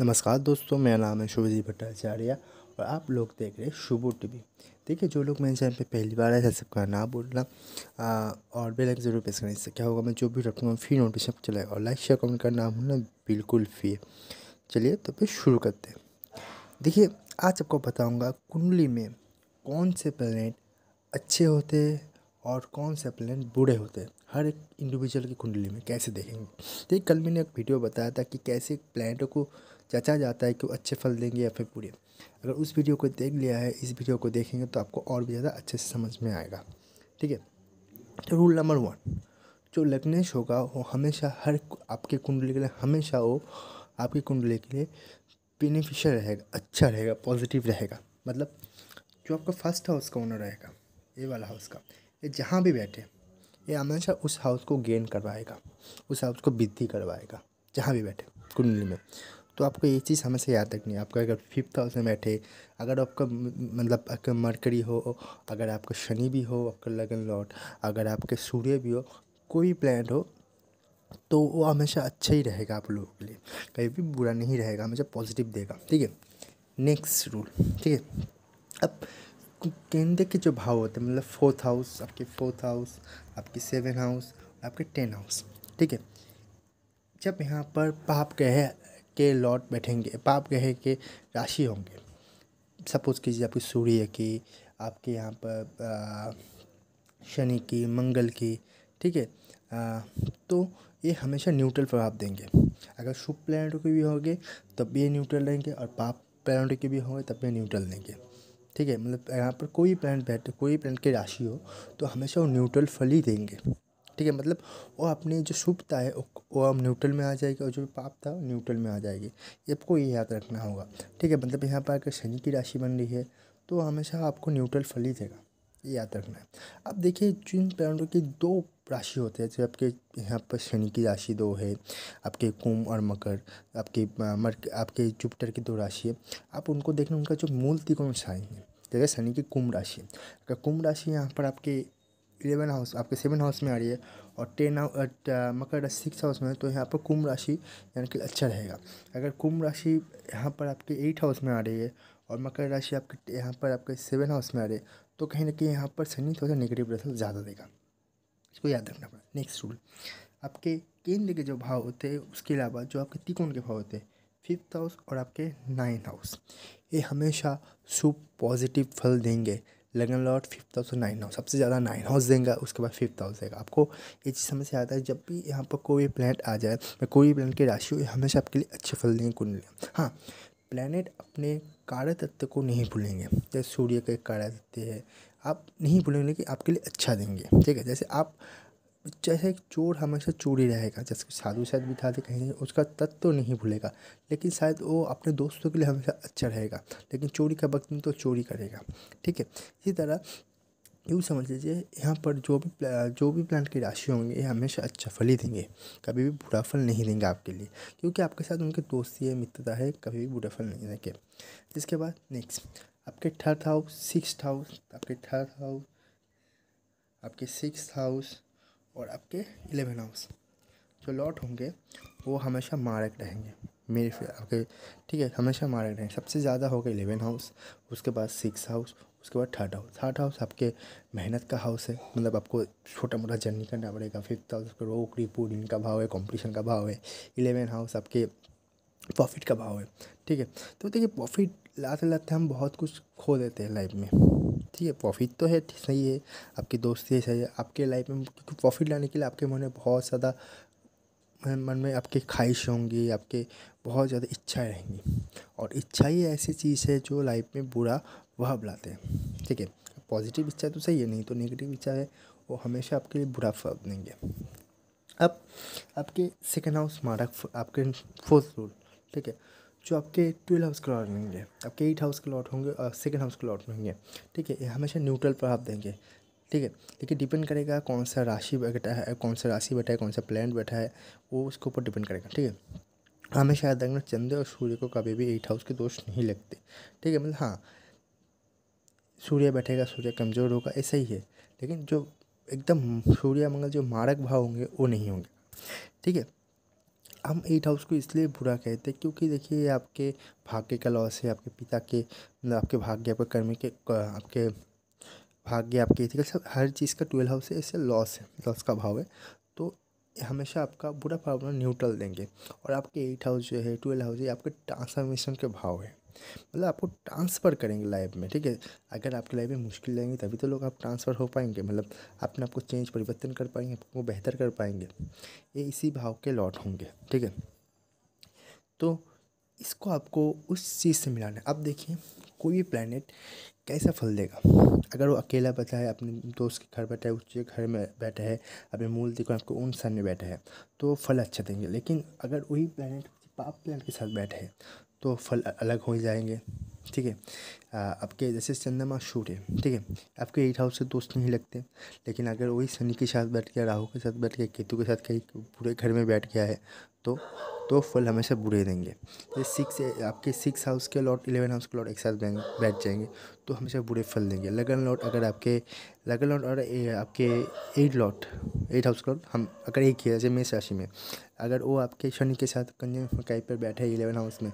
नमस्कार दोस्तों मेरा नाम है शुभजी भट्टाचार्य और आप लोग देख रहे हैं शुभो टी वी देखिए जो लोग मेरे चैनल पे पहली बार आए सब ना बोलना और बेल आइकन जरूर प्रेस करना इससे क्या होगा मैं जो भी रखूँगा फ्री नोटिफिकेशन चलाएगा और लाइक शेयर कमेंट करना भूलना बिल्कुल फ्री है चलिए तो फिर शुरू करते हैं देखिए आज आपको बताऊँगा कुंडली में कौन से प्लानट अच्छे होते हैं और कौन से प्लानट बुरे होते हैं हर एक इंडिविजुअल की कुंडली में कैसे देखेंगे देखिए कल मैंने एक वीडियो बताया था कि कैसे प्लानटों को जांचा जाता है कि वो अच्छे फल देंगे या फिर बुरे अगर उस वीडियो को देख लिया है इस वीडियो को देखेंगे तो आपको और भी ज़्यादा अच्छे से समझ में आएगा ठीक है तो रूल नंबर वन जो लग्नेश होगा वो हमेशा हर आपके कुंडली के लिए हमेशा वो आपकी कुंडली के लिए बेनिफिशियल रहेगा अच्छा रहेगा पॉजिटिव रहेगा मतलब जो आपका फर्स्ट हाउस का ओनर रहेगा ये वाला हाउस का ये जहाँ भी बैठे ये हमेशा उस हाउस को गेन करवाएगा उस हाउस को वृद्धि करवाएगा जहाँ भी बैठे कुंडली में तो आपको ये चीज़ हमेशा याद रखनी है आपका अगर फिफ्थ हाउस में बैठे अगर आपका मतलब आपका मरकरी हो अगर आपका शनि भी हो आपका लगन लॉट अगर आपके सूर्य भी हो कोई प्लैनेट हो तो वो हमेशा अच्छा ही रहेगा आप लोगों के लिए कहीं भी बुरा नहीं रहेगा हमेशा पॉजिटिव देगा ठीक है नेक्स्ट रूल ठीक है अब गेंदे के जो भाव होते हैं मतलब फोर्थ हाउस आपके फोर्थ हाउस आपके सेवन हाउस आपके टेन हाउस ठीक है जब यहाँ पर पाप ग्रह के लॉट बैठेंगे पाप ग्रह के राशि होंगे सपोज़ कीजिए आपकी सूर्य की आपके यहाँ पर शनि की मंगल की ठीक है तो ये हमेशा न्यूट्रल प्रभाव देंगे अगर शुभ प्लैनेटों के भी होंगे तब ये न्यूट्रल रहेंगे और पाप प्लैनेटों के भी होंगे तब ये न्यूट्रल देंगे ठीक है मतलब यहाँ पर कोई प्लान बैठे कोई प्लान की राशि हो तो हमेशा वो न्यूट्रल फल ही देंगे ठीक है मतलब वो अपनी जो शुभता है वो अब न्यूट्रल में आ जाएगी और जो पाप था न्यूट्रल में आ जाएगी ये आपको ये याद रखना होगा ठीक है मतलब यहाँ पर अगर शनि की राशि बन रही है तो हमेशा आपको न्यूट्रल फल ही देगा ये याद रखना है अब देखिए जिन पैरों की दो राशि होते हैं जैसे आपके यहाँ पर शनि की राशि दो है आपके कुंभ और मकर आपके मर आपके जुपिटर की दो राशि है आप उनको देखना उनका जो मूल त्रिकोण साइन है जैसे शनि की कुंभ राशि अगर कुंभ राशि यहाँ पर आपके इलेवन हाउस आपके सेवन हाउस में आ रही है और टेन मकर राशि सिक्स हाउस में तो यहाँ पर कुंभ राशि यानी कि अच्छा रहेगा अगर कुंभ राशि यहाँ पर आपके एट हाउस में आ रही है और मकर राशि आपके यहाँ पर आपके सेवन हाउस में आ रही है तो कहीं ना कहीं यहाँ पर शनि थोड़ा नेगेटिव रिजल्ट ज़्यादा देगा इसको याद रखना पड़ा नेक्स्ट रूल आपके केंद्र के जो भाव होते हैं उसके अलावा जो आपके तिकोण के भाव होते हैं फिफ्थ हाउस और आपके नाइन्थ हाउस ये हमेशा शुभ पॉजिटिव फल देंगे लगन लॉट फिफ्थ हाउस और नाइन हाउस सबसे ज़्यादा नाइन हाउस देंगे उसके बाद फिफ्थ हाउस देगा आपको ये चीज़ समझ आता है जब भी यहाँ पर कोई भी प्लानट आ जाए मैं कोई भी प्लान की राशि हमेशा आपके लिए अच्छे फल देंगे कुंडलियाँ हाँ प्लानट अपने कार्य तत्व को नहीं भूलेंगे जैसे सूर्य का एक कार्य तत्व है आप नहीं भूलेंगे कि आपके लिए अच्छा देंगे ठीक है जैसे आप जैसे एक चोर हमेशा चोरी रहेगा जैसे साधु शायद बिठा दे कहीं उसका तत्व तो नहीं भूलेगा लेकिन शायद वो अपने दोस्तों के लिए हमेशा अच्छा रहेगा लेकिन चोरी का वक्त में तो चोरी करेगा ठीक है इसी तरह यूँ समझ लीजिए यहाँ पर जो भी जो भी प्लांट की राशि होंगे ये हमेशा अच्छा फल ही देंगे कभी भी बुरा फल नहीं देंगे आपके लिए क्योंकि आपके साथ उनके दोस्ती है मित्रता है कभी भी बुरा फल नहीं देंगे इसके बाद नेक्स्ट आपके थर्ड हाउस सिक्स हाउस आपके थर्ड हाउस आपके सिक्स हाउस और आपके इलेवन हाउस जो लॉट होंगे वो हमेशा मारक रहेंगे मेरे फिर आपके ठीक है हमेशा मारक रहेंगे सबसे ज़्यादा होगा इलेवन हाउस उसके बाद सिक्स हाउस उसके बाद थर्ड हाउस थर्ड हाउस आपके मेहनत का हाउस है मतलब आपको छोटा मोटा जर्नी करना पड़ेगा फिफ्थ हाउस आपके रोक रिपोर्ट इनका भाव है कॉम्पिटिशन का भाव है इलेवन हाउस आपके प्रॉफिट का भाव है ठीक है तो देखिए प्रॉफिट लाते लाते हम बहुत कुछ खो देते हैं लाइफ में ठीक है प्रॉफिट तो है सही है आपकी दोस्ती सही है आपके लाइफ में क्योंकि प्रॉफिट लाने के लिए आपके मन में बहुत ज़्यादा मन में आपके ख्वाहिश होंगी आपके बहुत ज़्यादा इच्छाएँ रहेंगी और इच्छा ही ऐसी चीज़ है जो लाइफ में बुरा वह लाते हैं ठीक है पॉजिटिव इच्छा तो सही है नहीं तो नेगेटिव इच्छा है वो हमेशा आपके लिए बुरा फल देंगे अब आपके सेकेंड हाउस मारक आपके फोर्थ रूल ठीक है जो आपके ट्वेल्व हाउस के लॉट होंगे आपके एट हाउस के लॉट होंगे और सेकेंड हाउस के लॉट में होंगे ठीक है ये हमेशा न्यूट्रल प्रभाव देंगे ठीक है लेकिन डिपेंड करेगा कौन सा राशि बैठा है कौन सा राशि बैठा है कौन सा प्लान बैठा है वो उसके ऊपर डिपेंड करेगा ठीक है हमेशा याद रखना चंद्र और सूर्य को कभी भी एट हाउस के दोष नहीं लगते ठीक है मतलब हाँ सूर्य बैठेगा सूर्य कमज़ोर होगा ऐसा ही है लेकिन जो एकदम सूर्य मंगल जो मारक भाव होंगे वो नहीं होंगे ठीक है हम एट हाउस को इसलिए बुरा कहते हैं क्योंकि देखिए ये आपके भाग्य का लॉस है आपके पिता के आपके भाग्य आपके कर्म के आपके भाग्य आपके इथिकल सब हर चीज़ का ट्वेल्व हाउस है इससे लॉस है लॉस का भाव है तो हमेशा आपका बुरा प्रॉब्लम न्यूट्रल देंगे और आपके एट हाउस जो है ट्वेल्व हाउस है आपके ट्रांसफॉर्मेशन के भाव है मतलब आपको ट्रांसफ़र करेंगे लाइफ में ठीक है अगर आपकी लाइफ में मुश्किल रहेंगी तभी तो लोग आप ट्रांसफ़र हो पाएंगे मतलब अपने आपको चेंज परिवर्तन कर पाएंगे आपको बेहतर कर पाएंगे ये इसी भाव के लौट होंगे ठीक है तो इसको आपको उस चीज़ से मिलाना है अब देखिए कोई भी प्लानट कैसा फल देगा अगर वो अकेला बैठा है अपने दोस्त के घर बैठा है उसके घर में बैठा है अपने मूल देखो आपको उन सन में बैठा है तो फल अच्छा देंगे लेकिन अगर वही प्लानट पाप प्लानट के साथ बैठे हैं तो फल अलग हो जाएंगे ठीक है आपके जैसे चंद्रमा सूर्य ठीक है आपके एट हाउस से दोस्त नहीं लगते लेकिन अगर वही शनि के साथ बैठ गया राहु के साथ बैठ गया केतु के साथ कहीं पूरे घर में बैठ गया है तो तो फल हमेशा बुरे देंगे जैसे सिक्स आपके सिक्स हाउस के लॉट इलेवन हाउस के लॉट एक साथ बैठ जाएंगे तो हमेशा बुरे फल देंगे लगन लॉट अगर आपके लगन लॉट और आपके eight lord eight house lord हम अगर एक ही जैसे मेष राशि में अगर वो आपके शनि के साथ कन्या काइप पर बैठे इलेवन हाउस में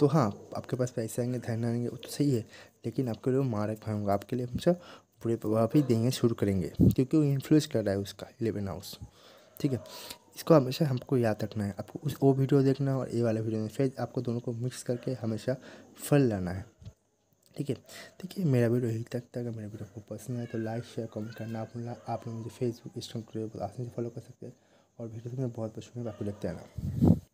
तो हाँ आपके पास पैसे आएंगे धन आएंगे वो तो सही है लेकिन आपके लिए मार होंगे आपके लिए हमेशा बुरे प्रभाव ही देंगे शुरू करेंगे क्योंकि वो इन्फ्लुएंस कर रहा है उसका इलेवन हाउस ठीक है इसको हमेशा हमको याद रखना है आपको उस वो वीडियो देखना है और ये वाला वीडियो फिर आपको दोनों को मिक्स करके हमेशा फल लाना है ठीक है देखिए मेरा वीडियो यही तक था अगर मेरा वीडियो आपको पसंद है तो लाइक शेयर कमेंट करना आप आप लोग मुझे फेसबुक इंस्टाग्राम आसानी से फॉलो कर सकते हैं और वीडियो में बहुत पसंद है आपको देखते आना